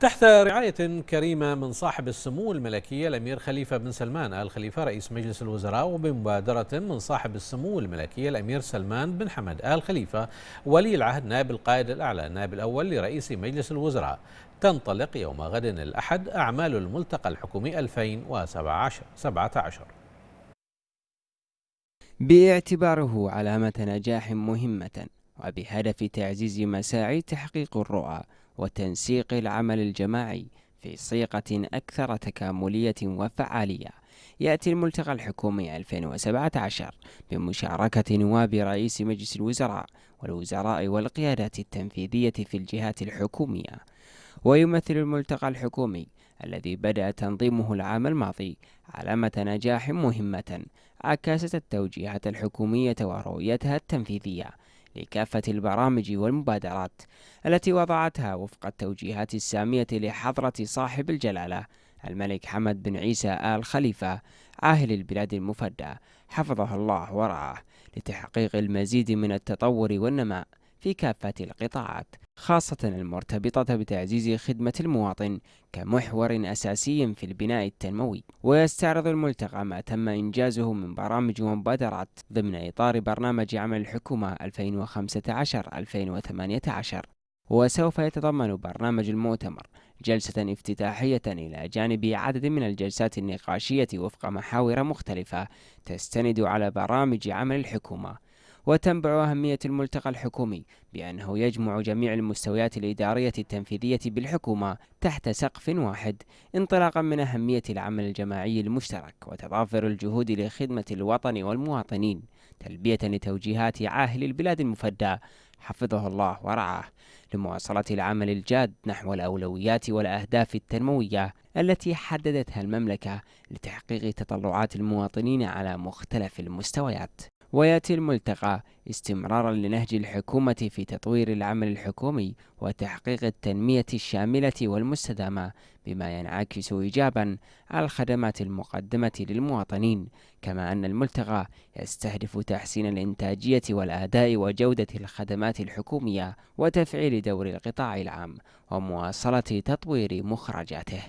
تحت رعاية كريمة من صاحب السمو الملكية الأمير خليفة بن سلمان آل خليفة رئيس مجلس الوزراء وبمبادرة من صاحب السمو الملكية الأمير سلمان بن حمد آل خليفة ولي العهد نائب القائد الأعلى النائب الأول لرئيس مجلس الوزراء تنطلق يوم غد الأحد أعمال الملتقى الحكومي 2017 باعتباره علامة نجاح مهمة وبهدف تعزيز مساعي تحقيق الرؤى وتنسيق العمل الجماعي في صيغة أكثر تكاملية وفعالية يأتي الملتقى الحكومي 2017 بمشاركة نواب رئيس مجلس الوزراء والوزراء والقيادات التنفيذية في الجهات الحكومية ويمثل الملتقى الحكومي الذي بدأ تنظيمه العام الماضي علامة نجاح مهمة عكست التوجيهات الحكومية ورؤيتها التنفيذية لكافة البرامج والمبادرات التي وضعتها وفق التوجيهات السامية لحضرة صاحب الجلالة الملك حمد بن عيسى آل خليفة عاهل البلاد المفدى حفظه الله ورعاه لتحقيق المزيد من التطور والنماء في كافة القطاعات خاصة المرتبطة بتعزيز خدمة المواطن كمحور أساسي في البناء التنموي ويستعرض الملتقى ما تم إنجازه من برامج ومبادرات ضمن إطار برنامج عمل الحكومة 2015-2018 وسوف يتضمن برنامج المؤتمر جلسة افتتاحية إلى جانب عدد من الجلسات النقاشية وفق محاور مختلفة تستند على برامج عمل الحكومة وتنبع أهمية الملتقى الحكومي بأنه يجمع جميع المستويات الإدارية التنفيذية بالحكومة تحت سقف واحد انطلاقا من أهمية العمل الجماعي المشترك وتضافر الجهود لخدمة الوطن والمواطنين تلبية لتوجيهات عاهل البلاد المفدى حفظه الله ورعاه لمواصلة العمل الجاد نحو الأولويات والأهداف التنموية التي حددتها المملكة لتحقيق تطلعات المواطنين على مختلف المستويات وياتي الملتقى استمرارا لنهج الحكومه في تطوير العمل الحكومي وتحقيق التنميه الشامله والمستدامه بما ينعكس ايجابا على الخدمات المقدمه للمواطنين كما ان الملتقى يستهدف تحسين الانتاجيه والاداء وجوده الخدمات الحكوميه وتفعيل دور القطاع العام ومواصله تطوير مخرجاته